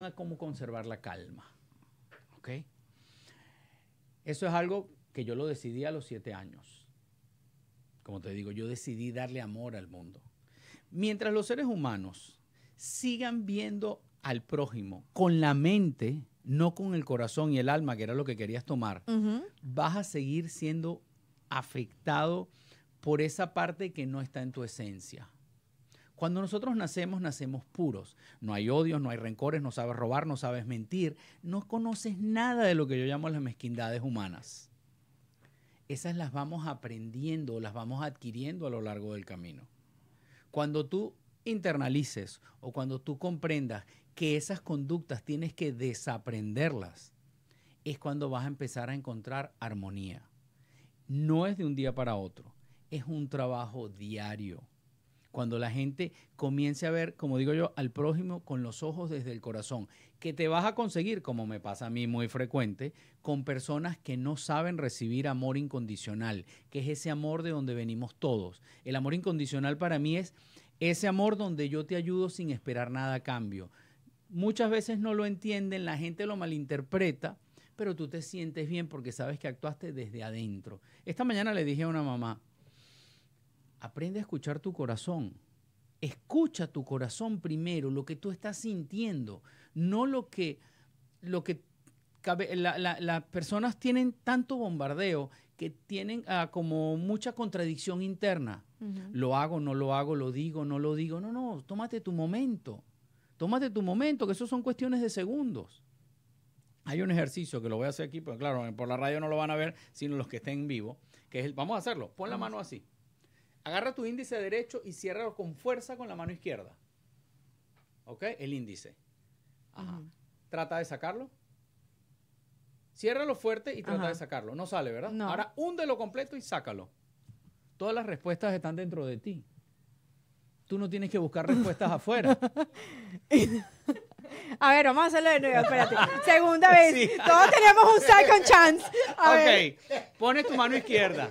a cómo conservar la calma. ¿Ok? Eso es algo que yo lo decidí a los siete años. Como te digo, yo decidí darle amor al mundo. Mientras los seres humanos sigan viendo al prójimo con la mente, no con el corazón y el alma, que era lo que querías tomar, vas a seguir siendo afectado por esa parte que no está en tu esencia. Cuando nosotros nacemos, nacemos puros. No hay odios, no hay rencores, no sabes robar, no sabes mentir, no conoces nada de lo que yo llamo las mezquindades humanas. Esas las vamos aprendiendo, las vamos adquiriendo a lo largo del camino. Cuando tú internalices o cuando tú comprendas que esas conductas tienes que desaprenderlas, es cuando vas a empezar a encontrar armonía. No es de un día para otro, es un trabajo diario cuando la gente comience a ver, como digo yo, al prójimo con los ojos desde el corazón, que te vas a conseguir, como me pasa a mí muy frecuente, con personas que no saben recibir amor incondicional, que es ese amor de donde venimos todos. El amor incondicional para mí es ese amor donde yo te ayudo sin esperar nada a cambio. Muchas veces no lo entienden, la gente lo malinterpreta, pero tú te sientes bien porque sabes que actuaste desde adentro. Esta mañana le dije a una mamá, aprende a escuchar tu corazón. Escucha tu corazón primero, lo que tú estás sintiendo, no lo que, lo que las personas tienen tanto bombardeo que tienen ah, como mucha contradicción interna. Lo hago, no lo hago, lo digo, no lo digo. No, no, tómate tu momento. Tómate tu momento, que eso son cuestiones de segundos. Hay un ejercicio que lo voy a hacer aquí, pero claro, por la radio no lo van a ver, sino los que estén en vivo, que es vamos a hacerlo, pon la mano así. Agarra tu índice derecho y ciérralo con fuerza con la mano izquierda. ¿Ok? El índice. Trata de sacarlo. Ciérralo fuerte y trata de sacarlo. No sale, ¿verdad? No. Ahora lo completo y sácalo. Todas las respuestas están dentro de ti. Tú no tienes que buscar respuestas afuera. A ver, vamos a hacerlo de nuevo, espérate. Segunda vez. Todos tenemos un second chance. ok. Pones tu mano izquierda.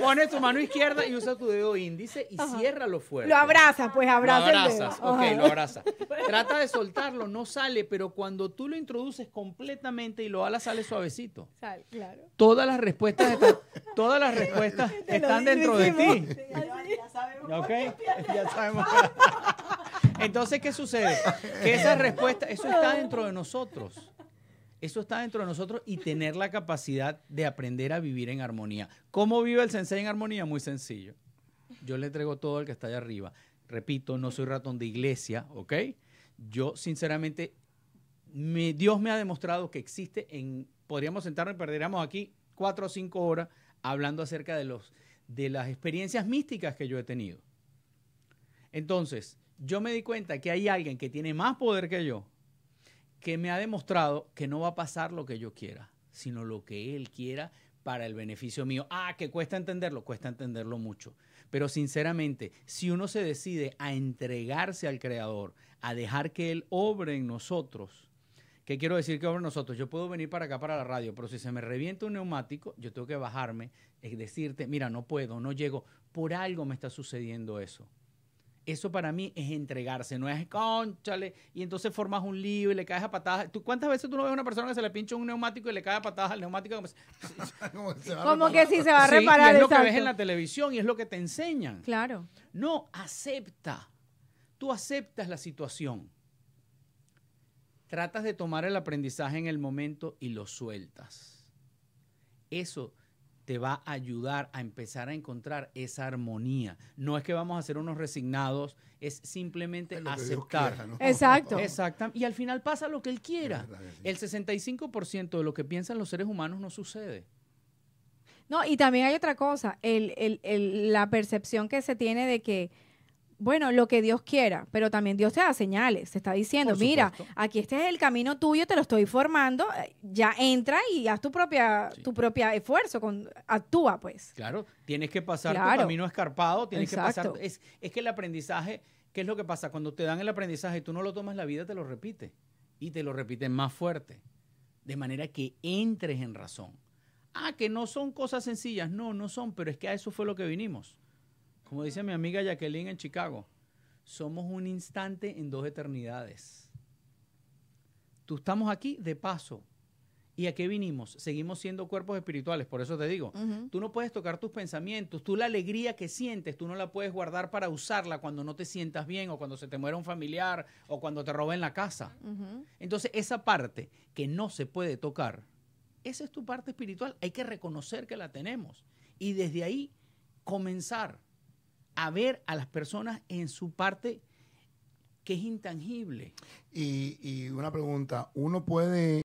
Pone con tu mano izquierda y usa tu dedo índice y ciérralo fuerte. Lo abraza, pues abraza. Lo abrazas, ok, lo abraza. Trata de soltarlo, no sale, pero cuando tú lo introduces completamente y lo alas, sale suavecito. Sale, claro. Todas las respuestas están, todas las respuestas están dentro de ti. ya, sabemos. ya sabemos. Entonces, ¿qué sucede? Que esa respuesta, eso está dentro de nosotros. Eso está dentro de nosotros y tener la capacidad de aprender a vivir en armonía. ¿Cómo vive el sensei en armonía? Muy sencillo. Yo le entrego todo al que está allá arriba. Repito, no soy ratón de iglesia, ¿ok? Yo, sinceramente, Dios me ha demostrado que existe en, podríamos sentarnos y perderíamos aquí cuatro o cinco horas hablando acerca de, los, de las experiencias místicas que yo he tenido. Entonces, yo me di cuenta que hay alguien que tiene más poder que yo, que me ha demostrado que no va a pasar lo que yo quiera, sino lo que él quiera para el beneficio mío. Ah, que cuesta entenderlo, cuesta entenderlo mucho. Pero sinceramente, si uno se decide a entregarse al Creador, a dejar que Él obre en nosotros, ¿qué quiero decir que obre en nosotros? Yo puedo venir para acá, para la radio, pero si se me revienta un neumático, yo tengo que bajarme, y decirte, mira, no puedo, no llego, por algo me está sucediendo eso. Eso para mí es entregarse, no es conchale, y entonces formas un lío y le caes a patadas. ¿Tú, ¿Cuántas veces tú no ves a una persona que se le pincha un neumático y le cae a patadas al neumático? Como, que sí se va a reparar. Sí, es lo que ves en la televisión y es lo que te enseñan. Claro. No, acepta. Tú aceptas la situación. Tratas de tomar el aprendizaje en el momento y lo sueltas. Eso te va a ayudar a empezar a encontrar esa armonía. No es que vamos a ser unos resignados, es simplemente aceptar. Exacto. Y al final pasa lo que él quiera. El 65% de lo que piensan los seres humanos no sucede. No, y también hay otra cosa, el, la percepción que se tiene de que bueno, lo que Dios quiera, pero también Dios te da señales, te está diciendo, mira, aquí este es el camino tuyo, te lo estoy formando, eh, ya entra y haz tu propia, tu propio esfuerzo, con, actúa pues. Claro, tienes que pasar tu camino escarpado, tienes que pasar, es, que el aprendizaje, ¿qué es lo que pasa? Cuando te dan el aprendizaje y tú no lo tomas la vida, te lo repite, y te lo repiten más fuerte, de manera que entres en razón. Ah, que no son cosas sencillas, no, no son, pero es que a eso fue lo que vinimos como dice mi amiga Jacqueline en Chicago, somos un instante en dos eternidades. Tú estamos aquí de paso. ¿Y a qué vinimos? Seguimos siendo cuerpos espirituales, por eso te digo. Tú no puedes tocar tus pensamientos, tú la alegría que sientes, tú no la puedes guardar para usarla cuando no te sientas bien o cuando se te muera un familiar o cuando te roben la casa. Entonces, esa parte que no se puede tocar, esa es tu parte espiritual. Hay que reconocer que la tenemos y desde ahí comenzar a ver a las personas en su parte que es intangible. Y, y una pregunta, ¿uno puede